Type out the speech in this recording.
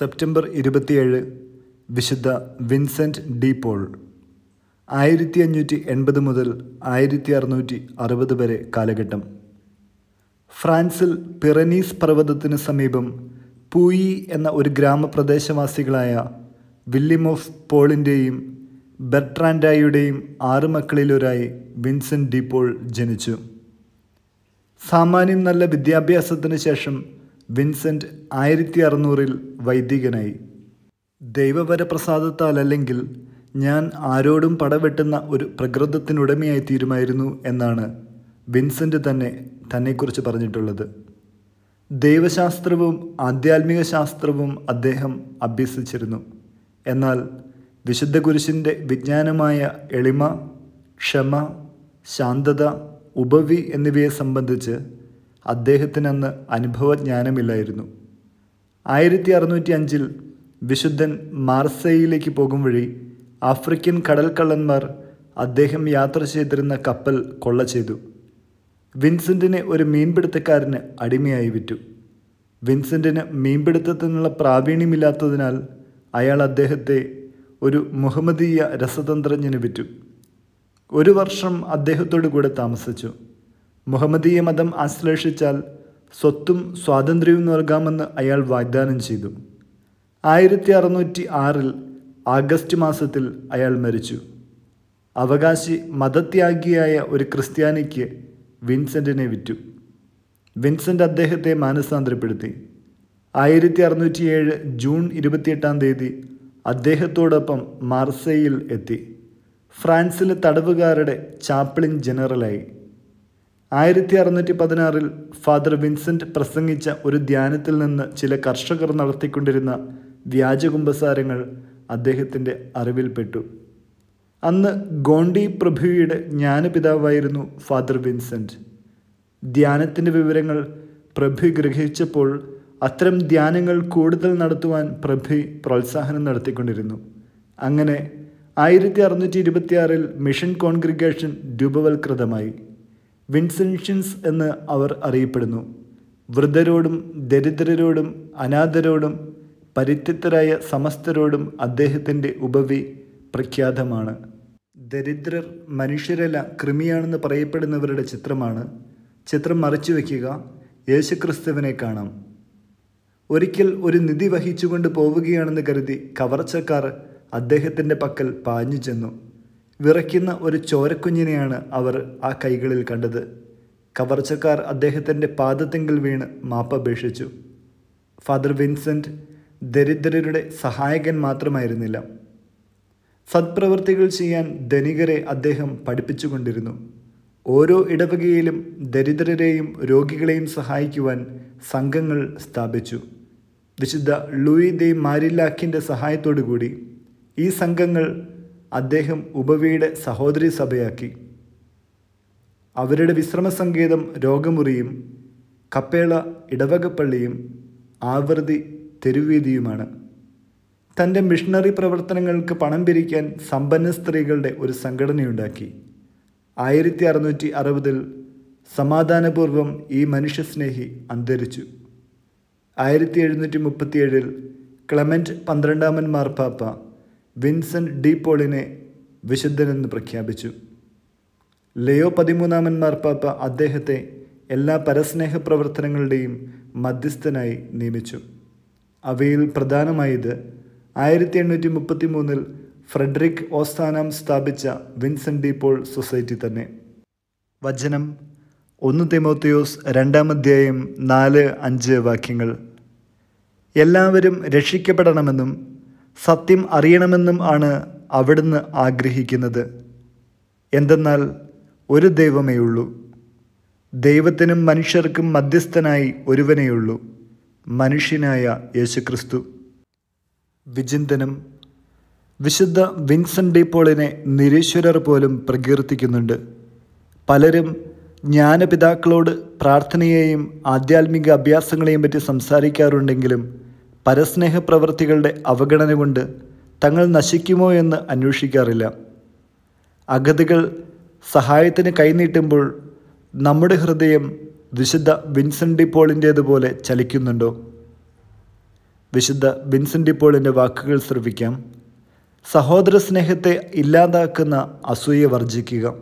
September ഇരുപത്തിയേഴ് വിശുദ്ധ Vincent D Paul ആയിരത്തി അഞ്ഞൂറ്റി എൺപത് മുതൽ ആയിരത്തി അറുന്നൂറ്റി അറുപത് വരെ കാലഘട്ടം ഫ്രാൻസിൽ പിറനീസ് പർവ്വതത്തിന് സമീപം പൂയി എന്ന ഒരു ഗ്രാമപ്രദേശവാസികളായ വില്യം പോളിൻ്റെയും ബെർട്രാൻഡായുടെയും ആറ് മക്കളിലൊരായി ഡി ഡിപോൾ ജനിച്ചു സാമാന്യം നല്ല വിദ്യാഭ്യാസത്തിന് ശേഷം വിൻസെൻ്റ് ആയിരത്തി അറുന്നൂറിൽ വൈദികനായി അല്ലെങ്കിൽ ഞാൻ ആരോടും പടവെട്ടുന്ന ഒരു പ്രകൃതത്തിനുടമയായി തീരുമായിരുന്നു എന്നാണ് വിൻസെൻ്റ് തന്നെ തന്നെക്കുറിച്ച് പറഞ്ഞിട്ടുള്ളത് ദൈവശാസ്ത്രവും ആധ്യാത്മിക ശാസ്ത്രവും അദ്ദേഹം അഭ്യസിച്ചിരുന്നു എന്നാൽ വിശുദ്ധ കുരിശിൻ്റെ വിജ്ഞാനമായ എളിമ ക്ഷമ ശാന്തത ഉപവി എന്നിവയെ സംബന്ധിച്ച് അദ്ദേഹത്തിനന്ന് അനുഭവജ്ഞാനമില്ലായിരുന്നു ആയിരത്തി അറുന്നൂറ്റി അഞ്ചിൽ വിശുദ്ധൻ മാർസയിലേക്ക് പോകും വഴി ആഫ്രിക്കൻ കടൽക്കള്ളന്മാർ അദ്ദേഹം യാത്ര ചെയ്തിരുന്ന കപ്പൽ കൊള്ള ചെയ്തു വിൻസെൻറ്റിനെ ഒരു മീൻപിടുത്തക്കാരന് അടിമയായി വിറ്റു വിൻസെൻറ്റിന് മീൻപിടുത്തത്തിനുള്ള പ്രാവീണ്യമില്ലാത്തതിനാൽ അയാൾ അദ്ദേഹത്തെ ഒരു മുഹമ്മദീയ രസതന്ത്രജ്ഞന് വിറ്റു ഒരു വർഷം അദ്ദേഹത്തോടു കൂടെ താമസിച്ചു മുഹമ്മദീയ മതം ആശ്ലേഷിച്ചാൽ സ്വത്തും സ്വാതന്ത്ര്യവും നൽകാമെന്ന് അയാൾ വാഗ്ദാനം ചെയ്തു ആയിരത്തി അറുന്നൂറ്റി ആറിൽ ആഗസ്റ്റ് മാസത്തിൽ അയാൾ മരിച്ചു അവകാശി മതത്യാഗിയായ ഒരു ക്രിസ്ത്യാനിക്ക് വിൻസെൻറ്റിനെ വിറ്റു വിൻസെൻ്റ് അദ്ദേഹത്തെ മാനസാന്തരപ്പെടുത്തി ആയിരത്തി അറുന്നൂറ്റി ഏഴ് ജൂൺ ഇരുപത്തിയെട്ടാം തീയതി അദ്ദേഹത്തോടൊപ്പം മാർസയിൽ എത്തി ഫ്രാൻസിലെ തടവുകാരുടെ ചാപ്ലിൻ ജനറലായി ആയിരത്തി അറുന്നൂറ്റി പതിനാറിൽ ഫാദർ വിൻസെൻ്റ് പ്രസംഗിച്ച ഒരു ധ്യാനത്തിൽ നിന്ന് ചില കർഷകർ നടത്തിക്കൊണ്ടിരുന്ന വ്യാജകുംഭസാരങ്ങൾ അദ്ദേഹത്തിൻ്റെ അറിവിൽപ്പെട്ടു അന്ന് ഗോണ്ടി പ്രഭുവിയുടെ ജ്ഞാനപിതാവായിരുന്നു ഫാദർ വിൻസെൻ്റ് ധ്യാനത്തിൻ്റെ വിവരങ്ങൾ പ്രഭു ഗ്രഹിച്ചപ്പോൾ അത്തരം ധ്യാനങ്ങൾ കൂടുതൽ നടത്തുവാൻ പ്രഭു പ്രോത്സാഹനം നടത്തിക്കൊണ്ടിരുന്നു അങ്ങനെ ആയിരത്തി അറുന്നൂറ്റി ഇരുപത്തിയാറിൽ മിഷൻ കോൺഗ്രിഗേഷൻ രൂപവൽകൃതമായി വിൻസെൻഷ്യൻസ് എന്ന് അവർ അറിയപ്പെടുന്നു വൃദ്ധരോടും ദരിദ്രരോടും അനാഥരോടും പരിത്യക്തരായ സമസ്തരോടും അദ്ദേഹത്തിൻ്റെ ഉപവി പ്രഖ്യാതമാണ് ദരിദ്രർ മനുഷ്യരല്ല കൃമിയാണെന്ന് പറയപ്പെടുന്നവരുടെ ചിത്രമാണ് ചിത്രം മറിച്ചു വയ്ക്കുക യേശുക്രിസ്തുവിനെ കാണാം ഒരിക്കൽ ഒരു നിധി വഹിച്ചുകൊണ്ട് പോവുകയാണെന്ന് കരുതി കവർച്ചക്കാർ അദ്ദേഹത്തിൻ്റെ പക്കൽ പാഞ്ഞു ചെന്നു വിറയ്ക്കുന്ന ഒരു ചോരക്കുഞ്ഞിനെയാണ് അവർ ആ കൈകളിൽ കണ്ടത് കവർച്ചക്കാർ അദ്ദേഹത്തിൻ്റെ പാദത്തെങ്കിൽ വീണ് മാപ്പപേക്ഷിച്ചു ഫാദർ വിൻസെൻ്റ് ദരിദ്രരുടെ സഹായകൻ മാത്രമായിരുന്നില്ല സത്പ്രവൃത്തികൾ ചെയ്യാൻ ധനികരെ അദ്ദേഹം പഠിപ്പിച്ചുകൊണ്ടിരുന്നു ഓരോ ഇടവകയിലും ദരിദ്രരെയും രോഗികളെയും സഹായിക്കുവാൻ സംഘങ്ങൾ സ്ഥാപിച്ചു വിശുദ്ധ ലൂയി ദേ മാരിലാക്കിൻ്റെ സഹായത്തോടു കൂടി ഈ സംഘങ്ങൾ അദ്ദേഹം ഉപവിയുടെ സഹോദരി സഭയാക്കി അവരുടെ വിശ്രമസങ്കേതം രോഗമുറിയും കപ്പേള ഇടവകപ്പള്ളിയും ആവൃതി തെരുവീതിയുമാണ് തൻ്റെ മിഷണറി പ്രവർത്തനങ്ങൾക്ക് പണം പിരിക്കാൻ സമ്പന്ന സ്ത്രീകളുടെ ഒരു സംഘടനയുണ്ടാക്കി ആയിരത്തി അറുന്നൂറ്റി അറുപതിൽ സമാധാനപൂർവം ഈ മനുഷ്യസ്നേഹി അന്തരിച്ചു ആയിരത്തി എഴുന്നൂറ്റി മുപ്പത്തിയേഴിൽ ക്ലമൻറ്റ് പന്ത്രണ്ടാമൻ മാർപ്പാപ്പ വിൻസെൻറ്റ് ഡി പോളിനെ വിശുദ്ധനെന്ന് പ്രഖ്യാപിച്ചു ലയോ പതിമൂന്നാമൻ മാർപ്പാപ്പ അദ്ദേഹത്തെ എല്ലാ പരസ്നേഹ പ്രവർത്തനങ്ങളുടെയും മധ്യസ്ഥനായി നിയമിച്ചു അവയിൽ പ്രധാനമായത് ആയിരത്തി എണ്ണൂറ്റി മുപ്പത്തി മൂന്നിൽ ഫ്രെഡറിക് ഓസ്ഥാനം സ്ഥാപിച്ച വിൻസെൻ്റ് ഡി പോൾ സൊസൈറ്റി തന്നെ വചനം ഒന്ന് തെമോത്തിയോസ് രണ്ടാമധ്യായം നാല് അഞ്ച് വാക്യങ്ങൾ എല്ലാവരും രക്ഷിക്കപ്പെടണമെന്നും സത്യം അറിയണമെന്നും ആണ് അവിടുന്ന് ആഗ്രഹിക്കുന്നത് എന്തെന്നാൽ ഒരു ദൈവമേ ഉള്ളൂ ദൈവത്തിനും മനുഷ്യർക്കും മധ്യസ്ഥനായി ഒരുവനെയുള്ളൂ മനുഷ്യനായ യേശുക്രിസ്തു വിചിന്തനം വിശുദ്ധ ഡി പോളിനെ നിരീശ്വരർ പോലും പ്രകീർത്തിക്കുന്നുണ്ട് പലരും ജ്ഞാനപിതാക്കളോട് പ്രാർത്ഥനയെയും ആധ്യാത്മിക അഭ്യാസങ്ങളെയും പറ്റി സംസാരിക്കാറുണ്ടെങ്കിലും പരസ്നേഹ പ്രവൃത്തികളുടെ അവഗണന കൊണ്ട് തങ്ങൾ നശിക്കുമോ എന്ന് അന്വേഷിക്കാറില്ല അഗതികൾ സഹായത്തിന് കൈനീട്ടുമ്പോൾ നമ്മുടെ ഹൃദയം വിശുദ്ധ വിൻസെൻ്റ് ഡിപ്പോളിൻ്റേതുപോലെ ചലിക്കുന്നുണ്ടോ വിശുദ്ധ വിൻസെൻ്റ് ഡിപ്പോളിൻ്റെ വാക്കുകൾ ശ്രവിക്കാം സഹോദര സ്നേഹത്തെ ഇല്ലാതാക്കുന്ന അസൂയ വർജിക്കുക